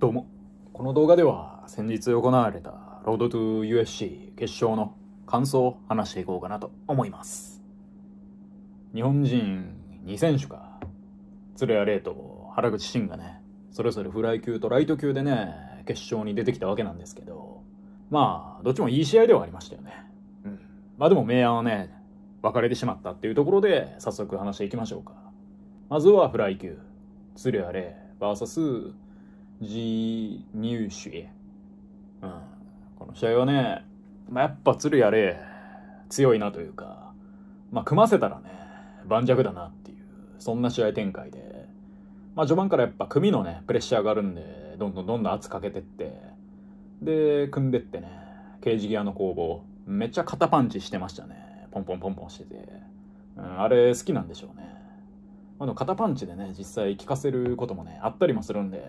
どうも。この動画では先日行われたロードトゥー UFC 決勝の感想を話していこうかなと思います。日本人2選手か。鶴谷玲と原口真がね、それぞれフライ級とライト級でね、決勝に出てきたわけなんですけど、まあ、どっちもいい試合ではありましたよね。うん。まあでも明暗はね、別れてしまったっていうところで早速話していきましょうか。まずはフライ級。鶴谷玲 VS 自入手。うん。この試合はね、まあ、やっぱ鶴やれ、強いなというか、まあ、組ませたらね、盤石だなっていう、そんな試合展開で、まあ、序盤からやっぱ組のね、プレッシャーがあるんで、どんどんどんどん圧かけてって、で、組んでってね、刑事ギアの攻防、めっちゃ肩パンチしてましたね。ポンポンポンポンしてて。うん、あれ好きなんでしょうね。まあ、でも肩パンチでね、実際効かせることもね、あったりもするんで、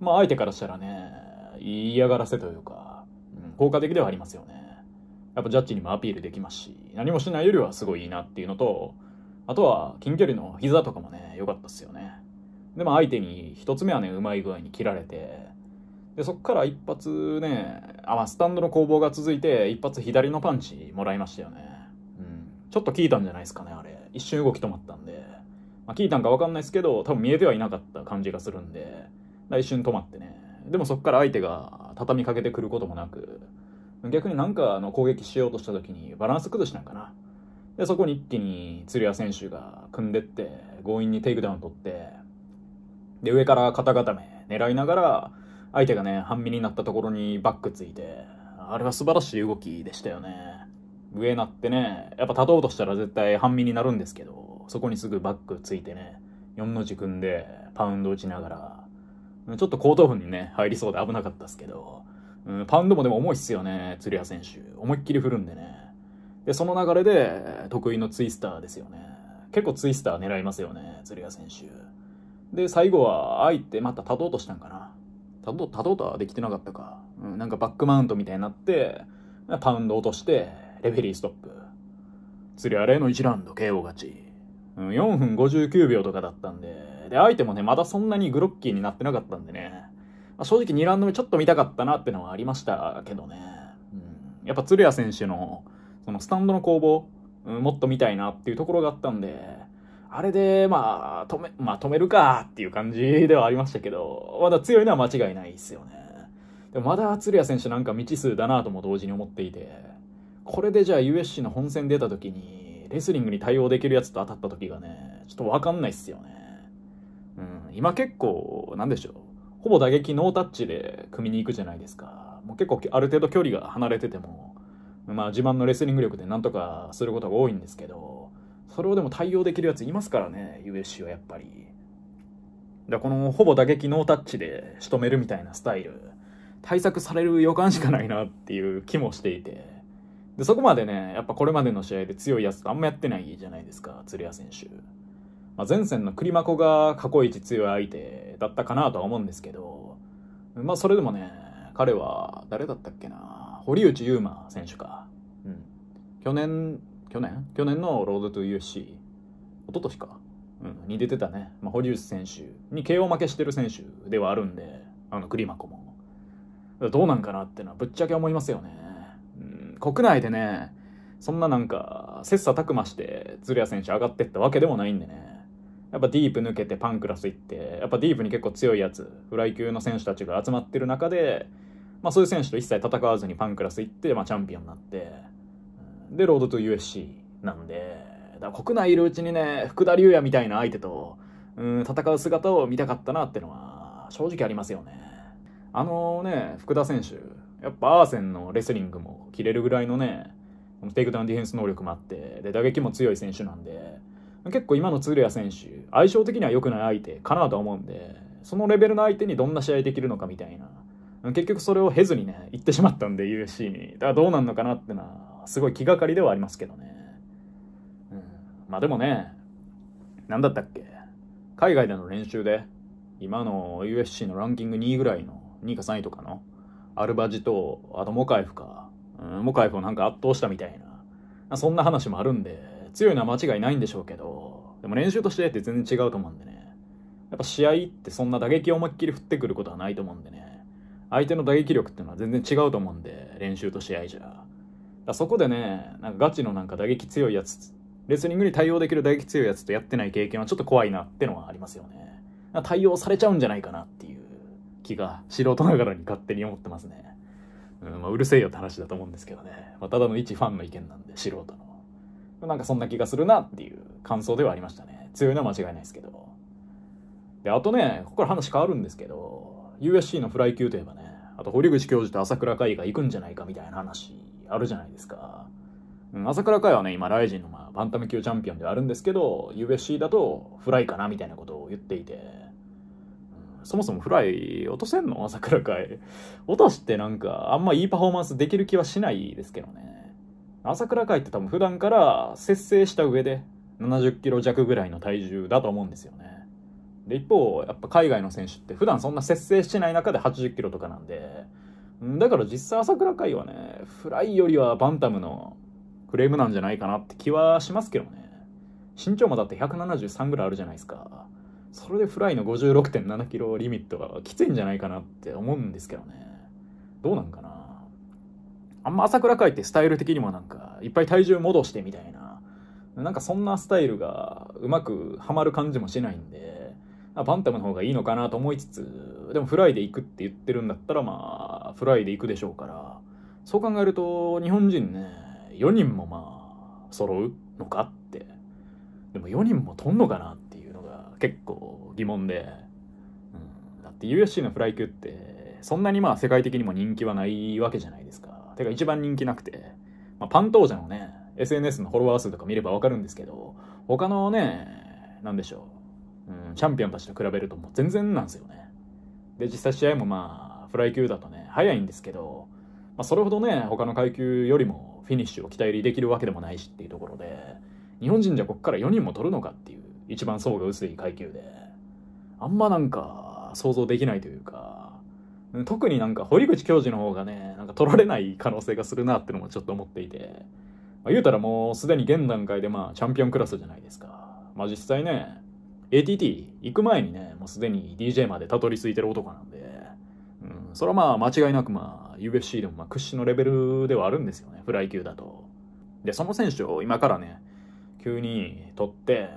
まあ相手からしたらね、嫌がらせというか、うん、効果的ではありますよね。やっぱジャッジにもアピールできますし、何もしないよりはすごいいいなっていうのと、あとは近距離の膝とかもね、良かったっすよね。で、まあ相手に一つ目はね、うまい具合に切られて、で、そっから一発ね、あ、まあスタンドの攻防が続いて、一発左のパンチもらいましたよね。うん。ちょっと効いたんじゃないですかね、あれ。一瞬動き止まったんで。まあ効いたんかわかんないですけど、多分見えてはいなかった感じがするんで、一瞬止まってね。でもそこから相手が畳みかけてくることもなく、逆になんかあの攻撃しようとした時にバランス崩しなんかな。で、そこに一気に鶴屋選手が組んでって、強引にテイクダウン取って、で、上から肩固め狙いながら、相手がね、半身になったところにバックついて、あれは素晴らしい動きでしたよね。上なってね、やっぱ立とうとしたら絶対半身になるんですけど、そこにすぐバックついてね、4の字組んで、パウンド打ちながら、ちょっと後頭部にね、入りそうで危なかったっすけど、うん、パンドもでも重いっすよね、釣り屋選手。思いっきり振るんでね。で、その流れで、得意のツイスターですよね。結構ツイスター狙いますよね、釣り屋選手。で、最後は、あえてまた立とうとしたんかな。立とう、立とうとはできてなかったか。うん、なんかバックマウントみたいになって、パウンド落として、レフェリーストップ。釣りあれの1ラウンド KO 勝ち。うん、4分59秒とかだったんで、で、相手もね、まだそんなにグロッキーになってなかったんでね。まあ、正直2ラウンド目ちょっと見たかったなってのはありましたけどね。うん、やっぱ鶴谷選手の、そのスタンドの攻防、うん、もっと見たいなっていうところがあったんで、あれで、まあ、止め、まあ、止めるかっていう感じではありましたけど、まだ強いのは間違いないですよね。でもまだ鶴谷選手なんか未知数だなとも同時に思っていて、これでじゃあ USC の本戦出た時に、レスリングに対応できるやつと当たった時がね、ちょっとわかんないっすよね。今結構、なんでしょう。ほぼ打撃ノータッチで組みに行くじゃないですか。もう結構ある程度距離が離れてても、まあ自慢のレスリング力でなんとかすることが多いんですけど、それをでも対応できるやついますからね、USC はやっぱり。だこのほぼ打撃ノータッチで仕留めるみたいなスタイル、対策される予感しかないなっていう気もしていて。で、そこまでね、やっぱこれまでの試合で強いやつとあんまやってないじゃないですか、鶴屋選手。まあ、前線の栗マコが過去一強い相手だったかなとは思うんですけど、まあそれでもね、彼は誰だったっけな、堀内優馬選手か。うん。去年、去年去年のロードトゥ UFC、一昨年か。うん、に出てたね、まあ、堀内選手に KO 負けしてる選手ではあるんで、あの栗マコも。どうなんかなってのはぶっちゃけ思いますよね。うん、国内でね、そんななんか、切磋琢磨して、ズレア選手上がってったわけでもないんでね。やっぱディープ抜けてパンクラス行って、やっぱディープに結構強いやつ、フライ級の選手たちが集まってる中で、まあそういう選手と一切戦わずにパンクラス行って、まあチャンピオンになって、で、ロードトゥ UFC なんで、だ国内いるうちにね、福田竜也みたいな相手と、うん、戦う姿を見たかったなってのは、正直ありますよね。あのね、福田選手、やっぱアーセンのレスリングも切れるぐらいのね、テイクダウンディフェンス能力もあって、で、打撃も強い選手なんで、結構今の鶴谷選手相性的には良くない相手かなとは思うんでそのレベルの相手にどんな試合できるのかみたいな結局それを経ずにね行ってしまったんで UFC にだからどうなんのかなってのはすごい気がかりではありますけどね、うん、まあでもね何だったっけ海外での練習で今の UFC のランキング2位ぐらいの2位か3位とかのアルバジとあとモカエフか、うん、モカエフをなんか圧倒したみたいなそんな話もあるんで強いのは間違いないんでしょうけど、でも練習としてって全然違うと思うんでね。やっぱ試合ってそんな打撃を思いっきり振ってくることはないと思うんでね。相手の打撃力ってのは全然違うと思うんで、練習と試合じゃ。だそこでね、なんかガチのなんか打撃強いやつ、レスリングに対応できる打撃強いやつとやってない経験はちょっと怖いなってのはありますよね。対応されちゃうんじゃないかなっていう気が素人ながらに勝手に思ってますね。うんまあ、うるせえよって話だと思うんですけどね。まあ、ただの一ファンの意見なんで、素人の。なんかそんな気がするなっていう感想ではありましたね。強いのは間違いないですけど。で、あとね、ここから話変わるんですけど、USC のフライ級といえばね、あと堀口教授と朝倉海が行くんじゃないかみたいな話あるじゃないですか。うん、朝倉海はね、今、ライジンの、まあ、バンタム級チャンピオンではあるんですけど、USC だとフライかなみたいなことを言っていて、そもそもフライ落とせんの朝倉海。落としてなんか、あんまいいパフォーマンスできる気はしないですけどね。朝倉海って多分普段から節制した上で70キロ弱ぐらいの体重だと思うんですよね。で、一方、やっぱ海外の選手って普段そんな節制してない中で80キロとかなんで、だから実際朝倉海はね、フライよりはバンタムのフレームなんじゃないかなって気はしますけどね。身長もだって173ぐらいあるじゃないですか。それでフライの56.7キロリミットがきついんじゃないかなって思うんですけどね。どうなんかなあんま朝倉海ってスタイル的にもなんか、いっぱい体重戻してみたいな、なんかそんなスタイルがうまくはまる感じもしないんで、バンタムの方がいいのかなと思いつつ、でもフライで行くって言ってるんだったらまあ、フライで行くでしょうから、そう考えると、日本人ね、4人もまあ、揃うのかって。でも4人もとんのかなっていうのが結構疑問で。うん、だって USC のフライ級って、そんなにまあ世界的にも人気はないわけじゃないですか。てか一番人気なくて、まあ、パン当時のね、SNS のフォロワー数とか見ればわかるんですけど、他のね、なんでしょう、うん、チャンピオンたちと比べるともう全然なんですよね。で、実際試合もまあ、フライ級だとね、早いんですけど、まあ、それほどね、他の階級よりもフィニッシュを期待できるわけでもないしっていうところで、日本人じゃこっから4人も取るのかっていう、一番層が薄い階級で、あんまなんか想像できないというか、特になんか堀口教授の方がねなんか取られない可能性がするなってのもちょっと思っていて、まあ、言うたらもうすでに現段階でまあチャンピオンクラスじゃないですかまあ実際ね ATT 行く前にねもうすでに DJ までたどり着いてる男なんで、うん、それはまあ間違いなくまあ UFC でもまあ屈指のレベルではあるんですよねフライ級だとでその選手を今からね急に取って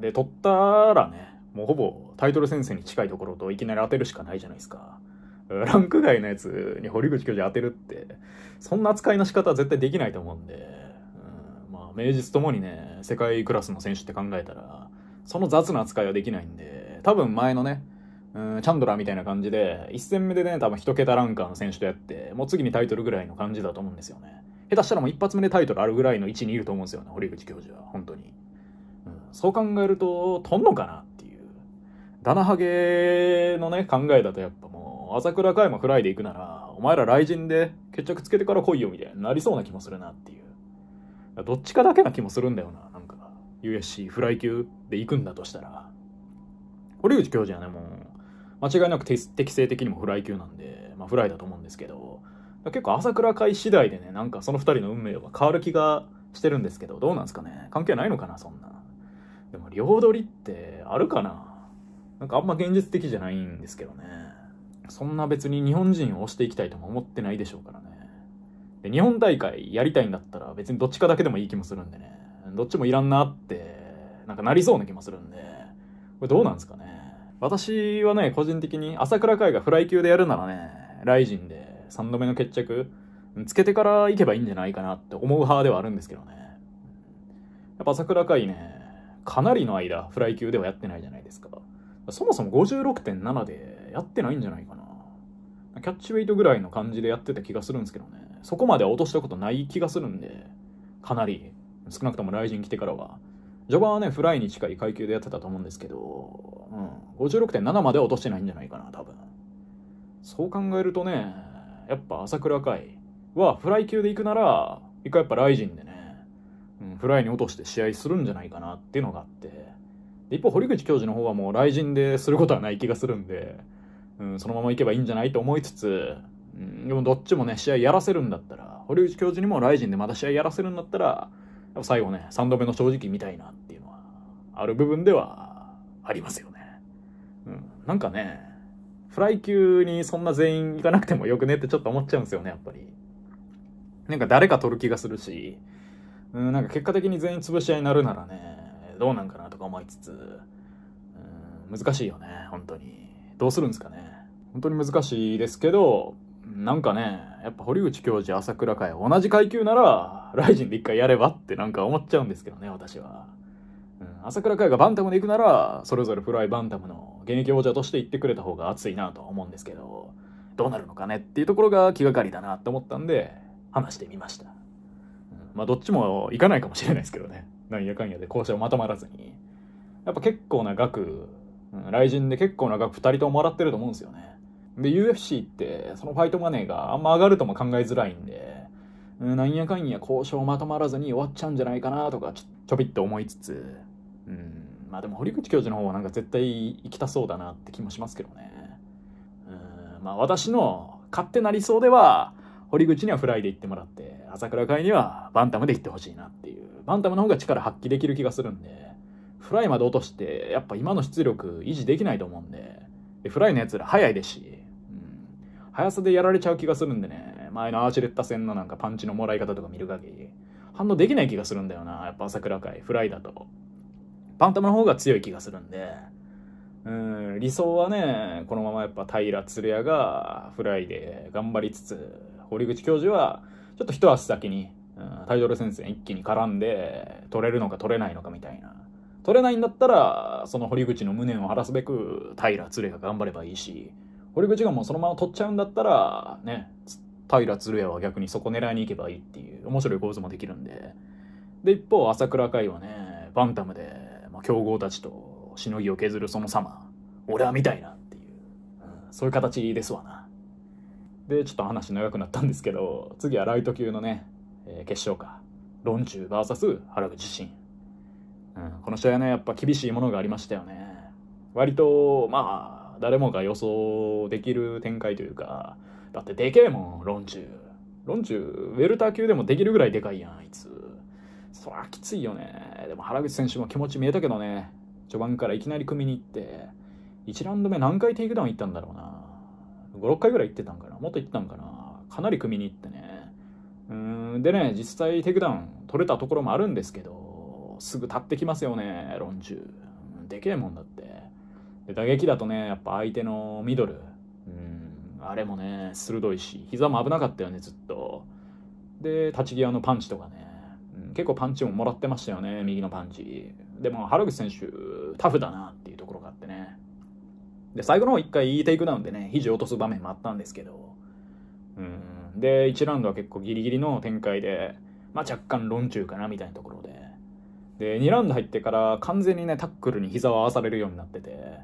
で取ったらねもうほぼタイトル戦線に近いところといきなり当てるしかないじゃないですかランク外のやつに堀口教授当てるって、そんな扱いの仕方は絶対できないと思うんで、うん、まあ、名実ともにね、世界クラスの選手って考えたら、その雑な扱いはできないんで、多分前のね、うん、チャンドラーみたいな感じで、1戦目でね、多分1桁ランカーの選手とやって、もう次にタイトルぐらいの感じだと思うんですよね。下手したらもう一発目でタイトルあるぐらいの位置にいると思うんですよね、堀口教授は、本当に。うん、そう考えると、とんのかなっていう。ダナハゲのね、考えだとやっぱもう、朝倉海馬フライで行くなら、お前ら雷神で決着つけてから来いよみたいになりそうな気もするなっていう。どっちかだけな気もするんだよな、なんか。USC フライ級で行くんだとしたら。堀口教授はね、もう、間違いなく適正的にもフライ級なんで、まあフライだと思うんですけど、結構朝倉海次第でね、なんかその2人の運命は変わる気がしてるんですけど、どうなんすかね関係ないのかな、そんな。でも、両取りってあるかななんかあんま現実的じゃないんですけどね。そんな別に日本人を押していきたいとも思ってないでしょうからね。で、日本大会やりたいんだったら別にどっちかだけでもいい気もするんでね。どっちもいらんなって、なんかなりそうな気もするんで。これどうなんですかね。私はね、個人的に朝倉海がフライ級でやるならね、ライジンで3度目の決着、つけてから行けばいいんじゃないかなって思う派ではあるんですけどね。やっぱ朝倉海ね、かなりの間、フライ級ではやってないじゃないですか。そもそも56.7でやってないんじゃないかな。キャッチウェイトぐらいの感じでやってた気がするんですけどね。そこまでは落としたことない気がするんで、かなり、少なくともジン来てからは。序盤はね、フライに近い階級でやってたと思うんですけど、うん、56.7まで落としてないんじゃないかな、多分。そう考えるとね、やっぱ朝倉海はフライ級で行くなら、一回やっぱライジンでね、うん、フライに落として試合するんじゃないかなっていうのがあって、一方堀口教授の方はもう雷神ですることはない気がするんで、うん、そのままいけばいいんじゃないと思いつつ、うん、でもどっちもね、試合やらせるんだったら、堀内教授にもライジンでまた試合やらせるんだったら、やっぱ最後ね、3度目の正直見たいなっていうのは、ある部分ではありますよね。うん、なんかね、フライ級にそんな全員行かなくてもよくねってちょっと思っちゃうんですよね、やっぱり。なんか誰か取る気がするし、うん、なんか結果的に全員潰し合いになるならね、どうなんかなとか思いつつ、うん、難しいよね、本当に。どうするんですかね。本当に難しいですけど、なんかね、やっぱ堀口教授、朝倉会、同じ階級なら、ライジンで一回やればってなんか思っちゃうんですけどね、私は。うん、朝倉会がバンタムで行くなら、それぞれフライバンタムの現役王者として行ってくれた方が熱いなと思うんですけど、どうなるのかねっていうところが気がかりだなって思ったんで、話してみました。うん、まあ、どっちも行かないかもしれないですけどね。なんやかんやで校舎をまとまらずに。やっぱ結構な額、うん、雷神で結構な額2人とももらってると思うんですよね。で、UFC って、そのファイトマネーがあんま上がるとも考えづらいんで、うん、なんやかんや交渉まとまらずに終わっちゃうんじゃないかなとかちょ、ちょびっと思いつつ、うん、まあでも堀口教授の方はなんか絶対行きたそうだなって気もしますけどね。うん、まあ私の勝手な理想では、堀口にはフライで行ってもらって、朝倉会にはバンタムで行ってほしいなっていう。バンタムの方が力発揮できる気がするんで、フライまで落として、やっぱ今の出力維持できないと思うんで、でフライのやつら早いですし、速さでやられちゃう気がするんでね、前のアーチレッタ戦のなんかパンチのもらい方とか見る限り、反応できない気がするんだよな、やっぱ朝倉海、フライだと。パンタムの方が強い気がするんで、うん、理想はね、このままやっぱ平鶴屋がフライで頑張りつつ、堀口教授はちょっと一足先に、うん、タイトル戦線一気に絡んで、取れるのか取れないのかみたいな。取れないんだったら、その堀口の無念を晴らすべく、平鶴屋が頑張ればいいし、堀口がもうそのまま取っちゃうんだったら、ね、平鶴屋は逆にそこ狙いに行けばいいっていう面白い構図もできるんで。で、一方、朝倉海はね、バンタムで、まあ、強豪たちとしのぎを削るその様、俺は見たいなっていう、うん、そういう形ですわな。で、ちょっと話長くなったんですけど、次はライト級のね、えー、決勝か。論中 VS 原口真。うん、この試合はね、やっぱ厳しいものがありましたよね。割と、まあ、誰もが予想できる展開というか、だってでけえもん、ロンチュロンチュウェルター級でもできるぐらいでかいやん、あいつ。そらきついよね。でも原口選手も気持ち見えたけどね。序盤からいきなり組みに行って、1ラウンド目何回テイクダウン行ったんだろうな。5、6回ぐらい行ってたんかな。もっと行ったんかな。かなり組みに行ってね。うん、でね、実際テイクダウン取れたところもあるんですけど、すぐ立ってきますよね、ロンチュでけえもんだって。で打撃だとねやっぱ相手のミドルうんあれもね鋭いし膝も危なかったよねずっとで立ち際のパンチとかね、うん、結構パンチももらってましたよね右のパンチでも原口選手タフだなっていうところがあってねで最後の方1回いいテイクダウンでね肘落とす場面もあったんですけどうんで1ラウンドは結構ギリギリの展開で、まあ、若干論中かなみたいなところでで2ラウンド入ってから完全にねタックルに膝を合わされるようになってて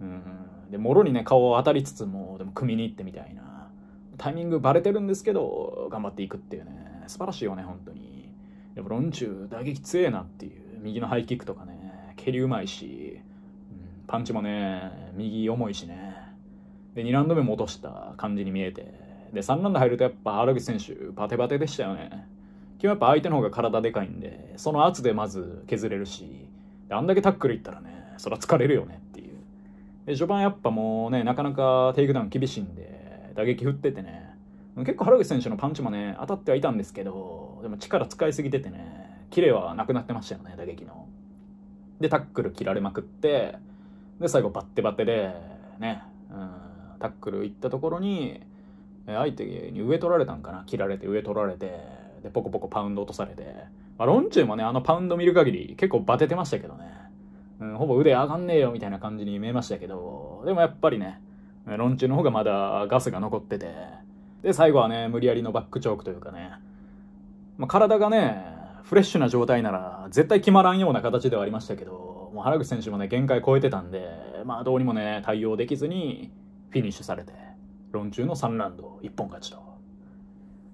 うんでもろにね顔を当たりつつもでも組みに行ってみたいなタイミングバレてるんですけど頑張っていくっていうね素晴らしいよね本当にでも論中打撃強えなっていう右のハイキックとかね蹴りうまいし、うん、パンチもね右重いしねで2ラウンド目も落とした感じに見えてで3ラウンド入るとやっぱ荒木選手バテバテでしたよね今日やっぱ相手の方が体でかいんでその圧でまず削れるしあんだけタックルいったらねそゃ疲れるよねで序盤やっぱもうねなかなかテイクダウン厳しいんで打撃振っててね結構原口選手のパンチもね当たってはいたんですけどでも力使いすぎててねキレはなくなってましたよね打撃のでタックル切られまくってで最後バッテバテでね、うん、タックルいったところに相手に上取られたんかな切られて上取られてでポコポコパウンド落とされて、まあ、ロンチューもねあのパウンド見る限り結構バテてましたけどねうん、ほぼ腕上がんねえよみたいな感じに見えましたけど、でもやっぱりね、論中の方がまだガスが残ってて、で、最後はね、無理やりのバックチョークというかね、まあ、体がね、フレッシュな状態なら絶対決まらんような形ではありましたけど、もう原口選手もね、限界超えてたんで、まあどうにもね、対応できずにフィニッシュされて、論中の3ラウンド、一本勝ちと。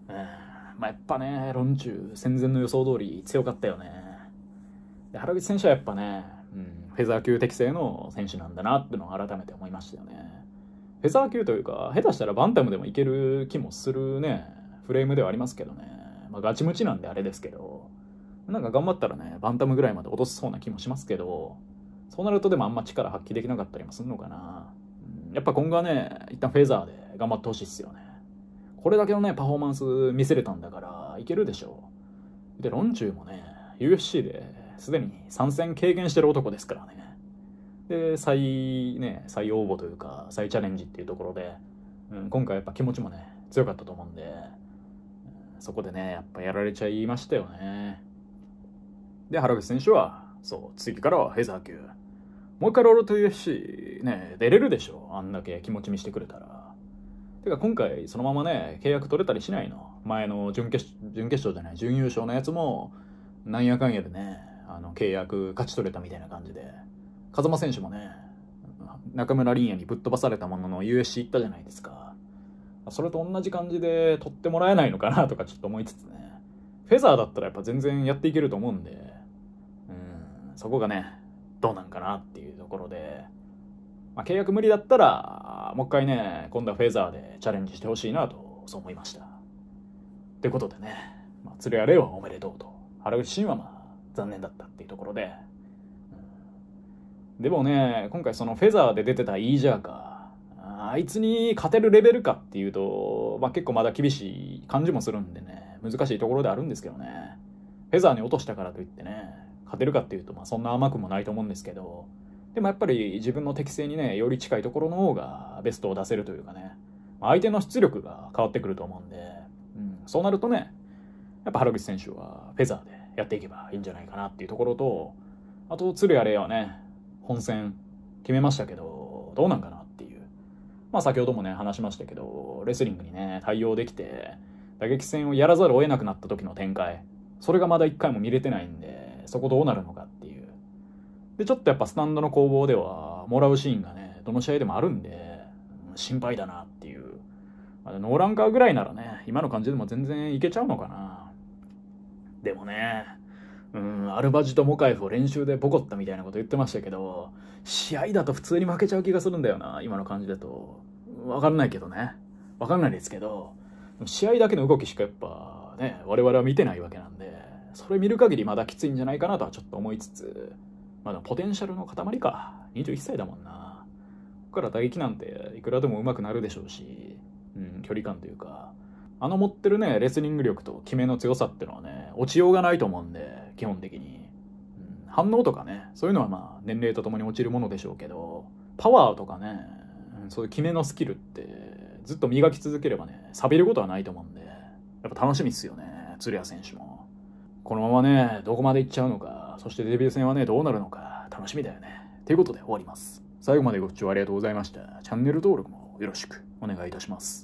まあやっぱね、論中、戦前の予想通り強かったよね。で原口選手はやっぱね、フェザー級適正の選手なんだなってのを改めて思いましたよね。フェザー級というか、下手したらバンタムでもいける気もするね、フレームではありますけどね。まあ、ガチムチなんであれですけど、なんか頑張ったらね、バンタムぐらいまで落としそうな気もしますけど、そうなるとでもあんま力発揮できなかったりもするのかな。うん、やっぱ今後はね、一旦フェザーで頑張ってほしいっすよね。これだけのね、パフォーマンス見せれたんだから、いけるでしょう。で、ロンチューもね、UFC ですでに参戦軽減してる男ですからね。で、再、ね、再応募というか、再チャレンジっていうところで、うん、今回やっぱ気持ちもね、強かったと思うんで、そこでね、やっぱやられちゃいましたよね。で、原口選手は、そう、次からはフェザー級。もう一回ロールと UFC ね、出れるでしょ。あんだけ気持ち見してくれたら。てか今回そのままね、契約取れたりしないの。前の準決準決勝じゃない、準優勝のやつも、なんやかんやでね、あの、契約勝ち取れたみたいな感じで、風間選手もね、中村凛也にぶっ飛ばされたものの USC 行ったじゃないですか。それと同じ感じで取ってもらえないのかなとかちょっと思いつつね。フェザーだったらやっぱ全然やっていけると思うんで、うん、そこがね、どうなんかなっていうところで、まあ、契約無理だったら、もう一回ね、今度はフェザーでチャレンジしてほしいなと、そう思いました。ってことでね、まあ、釣りあれはおめでとうと。原口真はまあ残念だったっていうところで、でもね今回そのフェザーで出てたイージャーかあいつに勝てるレベルかっていうと、まあ、結構まだ厳しい感じもするんでね難しいところであるんですけどねフェザーに落としたからといってね勝てるかっていうと、まあ、そんな甘くもないと思うんですけどでもやっぱり自分の適性にねより近いところの方がベストを出せるというかね相手の出力が変わってくると思うんで、うん、そうなるとねやっぱ原口選手はフェザーでやっていけばいいんじゃないかなっていうところと、あと、鶴やれはね、本戦決めましたけど、どうなんかなっていう。まあ先ほどもね、話しましたけど、レスリングにね、対応できて、打撃戦をやらざるを得なくなった時の展開、それがまだ一回も見れてないんで、そこどうなるのかっていう。で、ちょっとやっぱスタンドの攻防では、もらうシーンがね、どの試合でもあるんで、心配だなっていう。ノーランカーぐらいならね、今の感じでも全然いけちゃうのかなでもね、うん、アルバジとモカエフを練習でボコったみたいなこと言ってましたけど、試合だと普通に負けちゃう気がするんだよな、今の感じだと。わかんないけどね。わかんないですけど、試合だけの動きしかやっぱね、我々は見てないわけなんで、それ見る限りまだきついんじゃないかなとはちょっと思いつつ、まだポテンシャルの塊か。21歳だもんな。ここから打撃なんていくらでも上手くなるでしょうし、うん、距離感というか、あの持ってるね、レスリング力と決めの強さってのはね、落ちようがないと思うんで、基本的に。うん、反応とかね、そういうのはまあ、年齢とともに落ちるものでしょうけど、パワーとかね、そういう決めのスキルって、ずっと磨き続ければね、錆びることはないと思うんで、やっぱ楽しみっすよね、鶴谷選手も。このままね、どこまでいっちゃうのか、そしてデビュー戦はね、どうなるのか、楽しみだよね。ということで終わります。最後までご視聴ありがとうございました。チャンネル登録もよろしくお願いいたします。